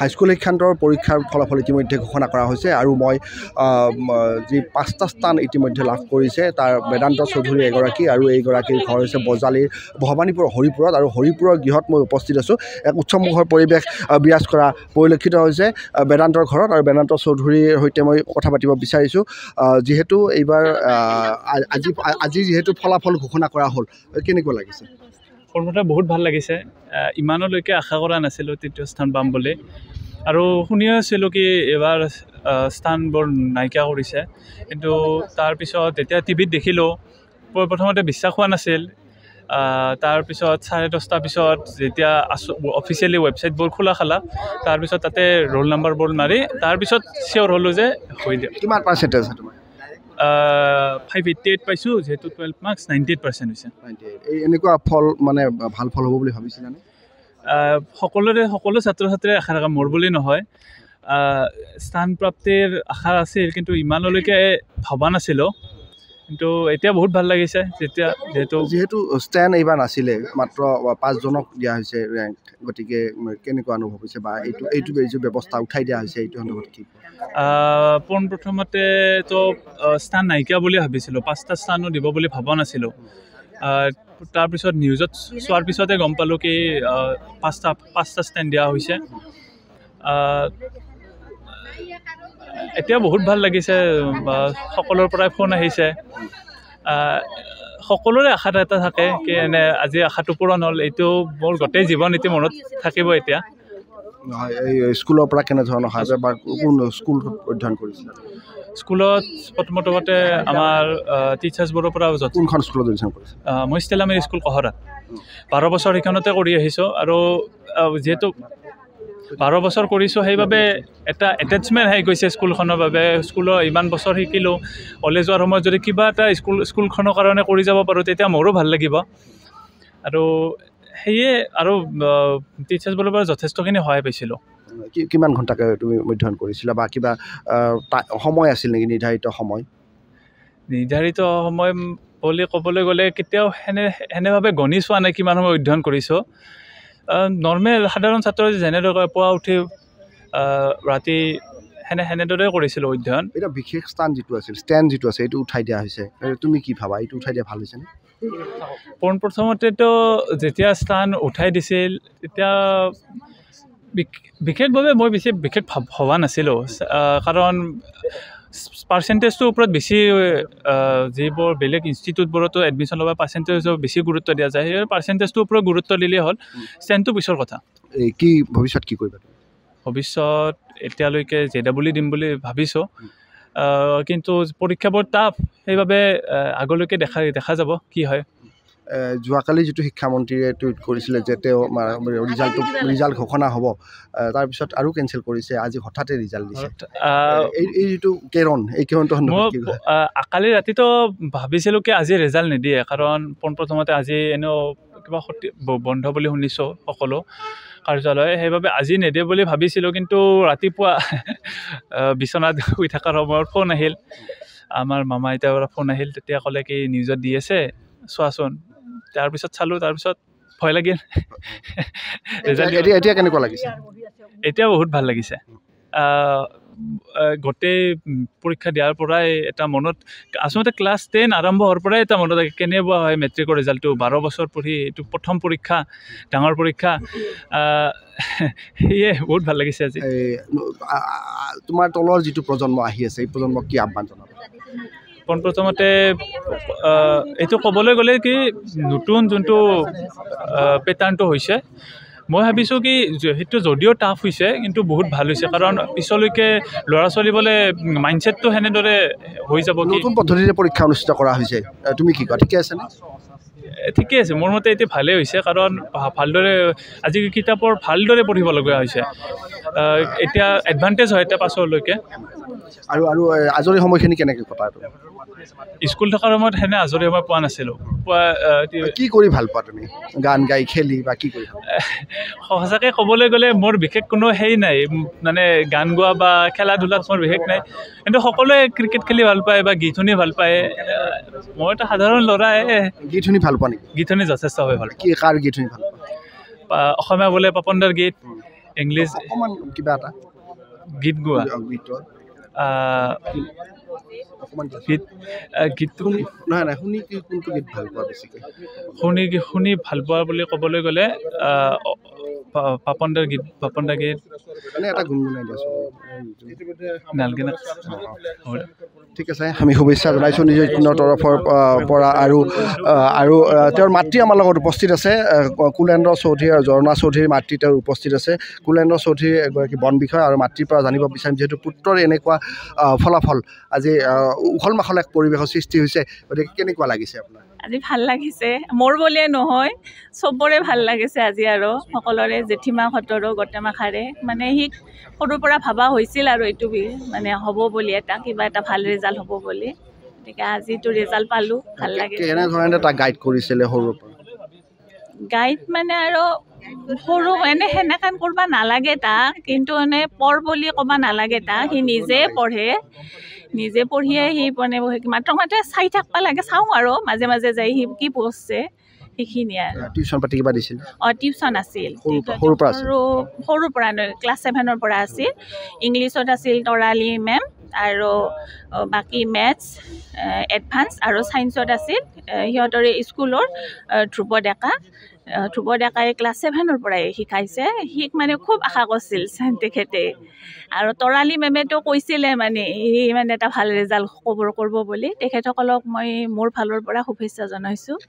high school শিক্ষান্তৰ পৰীক্ষাৰ ফলাফল ইতিমধ্যে ঘোষণা কৰা হৈছে আৰু মই যি পাঁচটা স্থান ইতিমধ্যে লাভ কৰিছে তাৰ বেদান্ত চৌধুৰী এগৰাকী আৰু এইগৰাকীৰ ঘৰ হৈছে বজালীৰ ভৱানীপুৰ হৰিপুৰত আৰু হৰিপুৰৰ গৃহত মই উপস্থিত আছোঁ এক উৎসৱমুখৰ পৰিৱেশ বিৰাজ কৰা পৰিলক্ষিত হৈছে বেদান্তৰ ঘৰত আৰু বেদান্ত চৌধুৰীৰ সৈতে মই কথা পাতিব বিচাৰিছোঁ যিহেতু এইবাৰ আজি আজি যিহেতু ফলাফল ঘোষণা কৰা হ'ল কেনেকুৱা লাগিছে প্ৰথমতে বহুত ভাল লাগিছে ইমানলৈকে আশা কৰা নাছিলোঁ তৃতীয় স্থান পাম বুলি আৰু শুনি আছিলোঁ কি এইবাৰ স্থানবোৰ নাইকিয়া কৰিছে কিন্তু তাৰপিছত এতিয়া টিভিত দেখিলোঁ প্ৰথমতে বিশ্বাস হোৱা নাছিল তাৰপিছত চাৰে দহটা পিছত যেতিয়া আছো অফিচিয়েলি ৱেবছাইটবোৰ খোলা খালা তাৰপিছত তাতে ৰোল নাম্বাৰবোৰ মাৰি তাৰপিছত চিয়'ৰ হ'লোঁ যে হৈ দিয়ক কিমান পাৰ্চেণ্টেজ ফাইভ এইটি এইট পাইছোঁ যিহেতু twelve marks ninety eight percent হৈছে এই এনেকুৱা ফল মানে ভাল ফল হ'ব বুলি ভাবিছিলে সকলোৰে সকলো ছাত্ৰ ছাত্ৰীৰে আশা থকা মোৰ বুলি নহয় স্থান প্ৰাপ্তিৰ আশা আছিল কিন্তু ইমানলৈকে ভবা নাছিলোঁ কিন্তু এতিয়া বহুত ভাল লাগিছে যেতিয়া যিহেতু যিহেতু ষ্টেণ্ড এইবাৰ নাছিলে মাত্ৰ পাঁচজনক দিয়া হৈছে ৰেংক গতিকে কেনেকুৱা অনুভৱ হৈছে বা এইটো এইটো যিটো ব্যৱস্থা উঠাই দিয়া হৈছে এইটো সন্দৰ্ভত কি পোনপ্ৰথমতেতো স্থান নাইকিয়া বুলি ভাবিছিলোঁ পাঁচটা স্থানো দিব বুলি ভবা নাছিলোঁ তাৰপিছত নিউজত চোৱাৰ পিছতে গম পালোঁ কি পাঁচটা পাঁচটা ষ্টেণ্ড দিয়া হৈছে এতিয়া বহুত ভাল লাগিছে সকলোৰ পৰাই ফোন আহিছে সকলোৰে আশা এটা থাকে কি এনে আজি আশাটো পূৰণ হ'ল এইটো মোৰ গোটেই জীৱন এতিয়া মনত থাকিব এতিয়া স্কুলৰ পৰা কেনেধৰণৰ সাহায্য বা অধ্যয়ন কৰিছে স্কুলত প্ৰথমতে আমাৰ টিচাৰ্ছবোৰৰ পৰা কোনখন স্কুলত মই ষ্টেলামেৰী স্কুল কহৰাত বাৰ বছৰ সেইখনতে কৰি আহিছোঁ আৰু যিহেতু বাৰ বছৰ কৰিছোঁ সেইবাবে এটা এটেচমেণ্ট হৈ গৈছে স্কুলখনৰ বাবে স্কুলৰ ইমান বছৰ শিকিলোঁ কলেজ যোৱাৰ সময়ত যদি কিবা এটা স্কুল স্কুলখনৰ কাৰণে কৰি যাব পাৰোঁ তেতিয়া মোৰো ভাল লাগিব আৰু সেয়ে আৰু টিচাৰ্ছবোৰৰ পৰা যথেষ্টখিনি সহায় পাইছিলোঁ কিমান ঘণ্টাকৈ তুমি অধ্যয়ন কৰিছিলা বা কিবা সময় আছিল নেকি নিৰ্ধাৰিত সময় নিৰ্ধাৰিত সময় বুলি ক'বলৈ গ'লে কেতিয়াও সেনে সেনেভাৱে গণি চোৱা নাই কিমান সময় অধ্যয়ন কৰিছোঁ নৰ্মেল সাধাৰণ ছাত্ৰ যেনেদৰে পুৱা উঠি ৰাতি সেনে সেনেদৰে কৰিছিলোঁ অধ্যয়ন এতিয়া বিশেষ স্থান যিটো আছিল ষ্টেণ্ড যিটো আছে এইটো উঠাই দিয়া হৈছে তুমি কি ভাবা এইটো উঠাই দিয়া ভাল হৈছেনে পোনপ্ৰথমতেতো যেতিয়া স্থান উঠাই দিছিল তেতিয়া বিশেষভাৱে মই বেছি বিশেষ ভবা নাছিলোঁ কাৰণ পাৰ্চেণ্টেজটোৰ ওপৰত বেছি যিবোৰ বেলেগ ইনষ্টিটিউটবোৰতো এডমিশ্যন ল'ব পাৰ্চেণ্টেজৰ বেছি গুৰুত্ব দিয়া যায় সেই পাৰ্চেণ্টেজটোৰ ওপৰত গুৰুত্ব দিলেই হ'ল ষ্টেণ্ডটো পিছৰ কথা কি ভৱিষ্যত কি কৰিবা ভৱিষ্যত এতিয়ালৈকে জে ডাবলি দিম বুলি ভাবিছোঁ কিন্তু পৰীক্ষাবোৰ টাফ সেইবাবে আগলৈকে দেখা দেখা যাব কি হয় যোৱাকালি যিটো শিক্ষামন্ত্ৰীয়ে টুইট কৰিছিলে যে তেওঁ ৰিজাল্টটো ৰিজাল্ট ঘোষণা হ'ব তাৰপিছত আৰু কেঞ্চেল কৰিছে আজি হঠাতে ৰিজাল্ট দিছে এই যিটো কেৰণ এই কেৰণটো কালি ৰাতিতো ভাবিছিলোঁ কি আজি ৰিজাল্ট নিদিয়ে কাৰণ পোনপ্ৰথমতে আজি এনেও কিবা বন্ধ বুলি শুনিছোঁ সকলো কাৰ্যালয় সেইবাবে আজি নিদিয়ে বুলি ভাবিছিলোঁ কিন্তু ৰাতিপুৱা বিচনাত শুই থকাৰ সময়ত ফোন আহিল আমাৰ মামা আইতাৰ পৰা ফোন আহিল তেতিয়া ক'লে কি নিউজত দি আছে চোৱাচোন তাৰপিছত চালোঁ তাৰপিছত ভয় লাগিল এতিয়া কেনেকুৱা লাগিছে এতিয়া বহুত ভাল লাগিছে গোটেই পৰীক্ষা দিয়াৰ পৰাই এটা মনত আচলতে ক্লাছ টেন আৰম্ভ হোৱাৰ পৰাই এটা মনত থাকে কেনেকুৱা হয় মেট্ৰিকৰ ৰিজাল্টটো বাৰ বছৰ পঢ়ি এইটো প্ৰথম পৰীক্ষা ডাঙৰ পৰীক্ষা সেয়ে বহুত ভাল লাগিছে আজি তোমাৰ তলৰ যিটো প্ৰজন্ম আহি আছে এই প্ৰজন্মক কি আহ্বান জনাব পোনপ্ৰথমতে এইটো ক'বলৈ গ'লে কি নতুন যোনটো পেটাৰ্ণটো হৈছে মই ভাবিছোঁ কি সেইটো যদিও টাফ হৈছে কিন্তু বহুত ভাল হৈছে কাৰণ পিছলৈকে ল'ৰা ছোৱালীবলৈ মাইণ্ডছেটটো সেনেদৰে হৈ যাব নতুন পদ্ধতিৰে পৰীক্ষা অনুষ্ঠিত কৰা হৈছে তুমি কি কোৱা ঠিকে আছেনে ঠিকে আছে মোৰ মতে এতিয়া ভালেই হৈছে কাৰণ ভালদৰে আজি কিতাপৰ ভালদৰে পঢ়িবলগীয়া হৈছে এতিয়া এডভান্টেজ হয় এতিয়া পাছলৈকে আৰু আৰু আজৰি সময়খিনি কেনেকৈ কটা স্কুল থকাৰ সময়ত সেনে আজৰি সময় পোৱা নাছিলোঁ কি কৰি ভাল পোৱা তুমি গান গাই খেলি বা কি কৰি সঁচাকৈ ক'বলৈ গ'লে মোৰ বিশেষ কোনো হেৰি নাই মানে গান গোৱা বা খেলা ধূলাত মোৰ বিশেষ নাই কিন্তু সকলোৱে ক্ৰিকেট খেলি ভাল পায় বা গীত শুনি ভাল পায় মই এটা সাধাৰণ ল'ৰাই গীত শুনি ভাল পোৱা নেকি গীত শুনি যথেষ্ট হৈ ভাল কি কাৰ গীত শুনি ভাল অসমীয়া বোলে পাপনদাৰ গীত ইংলিছ কিবা এটা গীত গোৱা গীত গীত নাই নাই শুনি কোনটো গীত ভাল পোৱা শুনি শুনি ভাল পোৱা বুলি ক'বলৈ গ'লে পাপন দাৰ গীত পাপন দাৰ গীত নালগে না ঠিক আছে আমি শুভেচ্ছা জনাইছোঁ নিজৰ তৰফৰ পৰা আৰু আৰু তেওঁৰ মাতৃ আমাৰ লগত উপস্থিত আছে কুলেন্দ্ৰ চৌধুৰী আৰু জৰ্ণা চৌধুৰীৰ মাতৃ তেওঁ উপস্থিত আছে কুলেন্দ্ৰ চৌধুৰী এগৰাকী বন বিষয়া আৰু মাতৃৰ পৰা জানিব বিচাৰিম যিহেতু পুত্ৰৰ এনেকুৱা ফলাফল আজি উখল মাখল এক পৰিৱেশৰ সৃষ্টি হৈছে গতিকে কেনেকুৱা লাগিছে আপোনাৰ আজি ভাল লাগিছে মোৰ বুলিয়ে নহয় চবৰে ভাল লাগিছে আজি আৰু সকলোৰে জেঠিমাহঁতৰো মাখাৰে মানে সি সৰুৰ পৰা ভবা হৈছিল আৰু এইটো বি মানে হ'ব বুলি এটা কিবা এটা ভাল ৰিজাল্ট হ'ব বুলি গতিকে আজিতো ৰিজাল্ট পালোঁ ভাল লাগিছিলে গাইড মানে আৰু সৰু এনে সেনেকান কৰিব নালাগে তাক কিন্তু এনে পঢ় বুলি ক'ব নালাগে তাক সি নিজে পঢ়ে নিজে পঢ়িয়ে সি মানে মাত্ৰ মাত্ৰ চাই থাকিব লাগে চাওঁ আৰু মাজে মাজে যায় সি কি পঢ়িছে সৰুৰ পৰা ক্লাছ ছেভেনৰ পৰা আছিল ইংলিছত আছিল তৰালি মেম আৰু বাকী মেথছ এডভান্স আৰু ছাইন্সত আছিল সিহঁতৰে স্কুলৰ ধ্ৰুৱ ডেকা ধ্ৰুৱ ডেকাই ক্লাছ ছেভেনৰ পৰাই শিকাইছে সিক মানে খুব আশা কৰিছিল তেখেতে আৰু তৰালি মেমেতো কৈছিলে মানে সি মানে এটা ভাল ৰিজাল্ট কবৰ কৰিব বুলি তেখেতসকলক মই মোৰ ফালৰ পৰা শুভেচ্ছা জনাইছোঁ